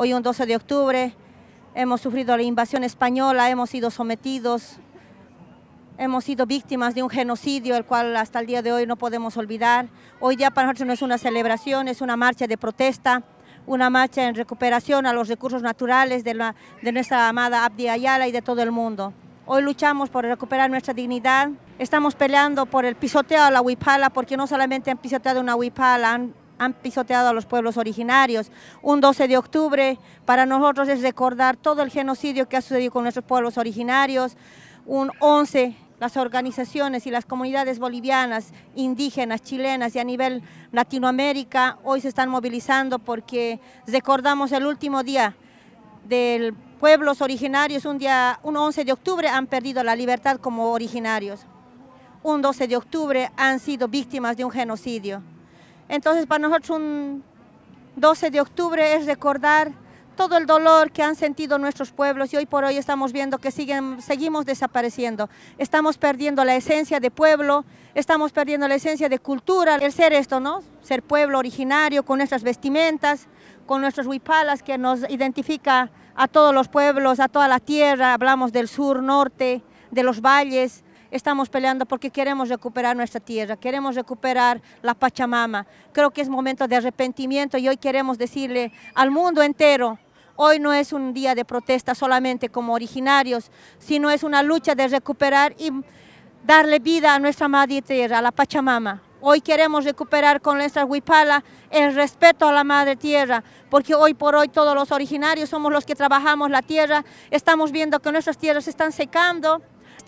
Hoy un 12 de octubre hemos sufrido la invasión española, hemos sido sometidos, hemos sido víctimas de un genocidio, el cual hasta el día de hoy no podemos olvidar. Hoy ya para nosotros no es una celebración, es una marcha de protesta, una marcha en recuperación a los recursos naturales de, la, de nuestra amada Abdi Ayala y de todo el mundo. Hoy luchamos por recuperar nuestra dignidad. Estamos peleando por el pisoteo a la huipala, porque no solamente han pisoteado una huipala, han han pisoteado a los pueblos originarios. Un 12 de octubre para nosotros es recordar todo el genocidio que ha sucedido con nuestros pueblos originarios. Un 11 las organizaciones y las comunidades bolivianas, indígenas, chilenas y a nivel Latinoamérica hoy se están movilizando porque recordamos el último día del pueblos originarios, un día, un 11 de octubre han perdido la libertad como originarios. Un 12 de octubre han sido víctimas de un genocidio. Entonces para nosotros un 12 de octubre es recordar todo el dolor que han sentido nuestros pueblos y hoy por hoy estamos viendo que siguen, seguimos desapareciendo. Estamos perdiendo la esencia de pueblo, estamos perdiendo la esencia de cultura, el ser esto, ¿no? Ser pueblo originario con nuestras vestimentas, con nuestros huipalas que nos identifica a todos los pueblos, a toda la tierra, hablamos del sur, norte, de los valles, estamos peleando porque queremos recuperar nuestra tierra, queremos recuperar la Pachamama. Creo que es momento de arrepentimiento y hoy queremos decirle al mundo entero, hoy no es un día de protesta solamente como originarios, sino es una lucha de recuperar y darle vida a nuestra madre tierra, a la Pachamama. Hoy queremos recuperar con nuestra huipala el respeto a la madre tierra, porque hoy por hoy todos los originarios somos los que trabajamos la tierra, estamos viendo que nuestras tierras se están secando,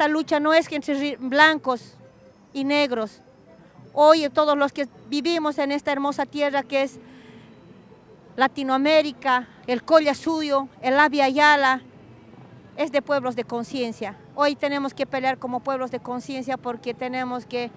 esta lucha no es entre blancos y negros. Hoy todos los que vivimos en esta hermosa tierra que es Latinoamérica, el Colla Suyo, el Abya Yala, es de pueblos de conciencia. Hoy tenemos que pelear como pueblos de conciencia porque tenemos que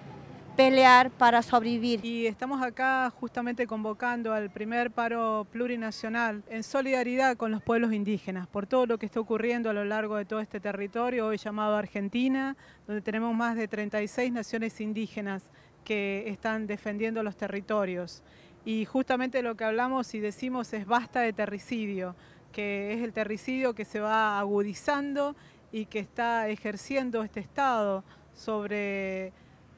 pelear para sobrevivir. Y estamos acá justamente convocando al primer paro plurinacional en solidaridad con los pueblos indígenas por todo lo que está ocurriendo a lo largo de todo este territorio, hoy llamado Argentina, donde tenemos más de 36 naciones indígenas que están defendiendo los territorios. Y justamente lo que hablamos y decimos es basta de terricidio, que es el terricidio que se va agudizando y que está ejerciendo este Estado sobre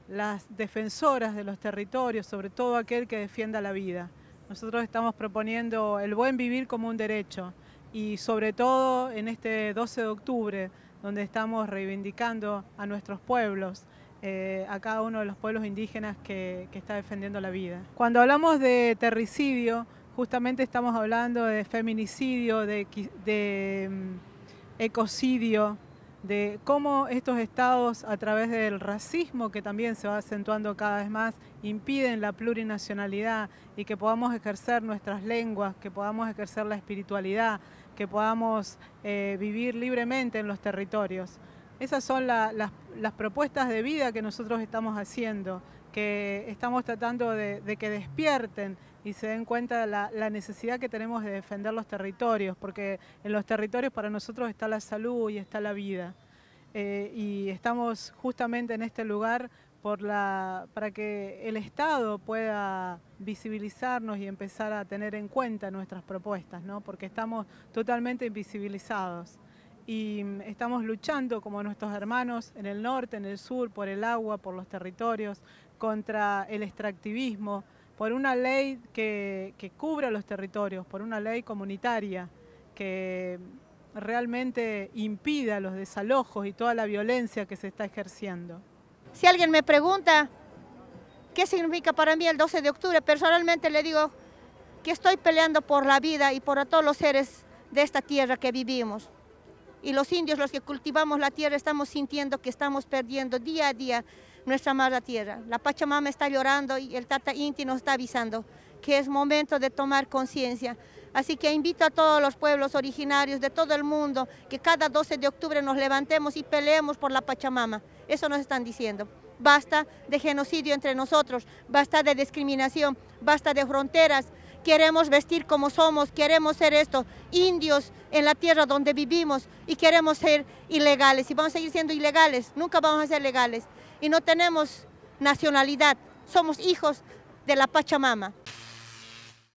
las defensoras de los territorios, sobre todo aquel que defienda la vida. Nosotros estamos proponiendo el buen vivir como un derecho y sobre todo en este 12 de octubre, donde estamos reivindicando a nuestros pueblos, eh, a cada uno de los pueblos indígenas que, que está defendiendo la vida. Cuando hablamos de terricidio, justamente estamos hablando de feminicidio, de, de mm, ecocidio, de cómo estos estados, a través del racismo que también se va acentuando cada vez más, impiden la plurinacionalidad y que podamos ejercer nuestras lenguas, que podamos ejercer la espiritualidad, que podamos eh, vivir libremente en los territorios. Esas son las, propuestas de vida que nosotros estamos haciendo, que estamos tratando de que despierten y se den cuenta de la, necesidad que tenemos de defender los territorios, porque en los territorios para nosotros está la salud y está la vida. Eh, y estamos justamente en este lugar para que el Estado pueda visibilizarnos y empezar a tener en cuenta nuestras propuestas, ¿no? porque estamos totalmente invisibilizados y mm, estamos luchando como nuestros hermanos en el norte, en el sur, por el agua, por los territorios, contra el extractivismo, por una ley que, que cubra los territorios, por una ley comunitaria que realmente impida los desalojos y toda la violencia que se está ejerciendo. Si alguien me pregunta qué significa para mí el 12 de octubre, personalmente le digo que estoy peleando por la vida y por todos los seres de esta tierra que vivimos y los indios, los que cultivamos la tierra, estamos sintiendo que estamos perdiendo día a día nuestra madre tierra. La Pachamama está llorando y el Tata Inti nos está avisando que es momento de tomar conciencia. Así que invito a todos los pueblos originarios de todo el mundo que cada 12 de octubre nos levantemos y peleemos por la Pachamama. Eso nos están diciendo. Basta de genocidio entre nosotros, basta de discriminación, basta de fronteras, queremos vestir como somos, queremos ser esto, indios en la tierra donde vivimos y queremos ser ilegales y vamos a seguir siendo ilegales, nunca vamos a ser legales y no tenemos nacionalidad, somos hijos de la Pachamama.